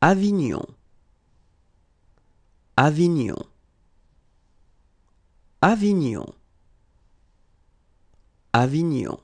Avignon, Avignon, Avignon, Avignon.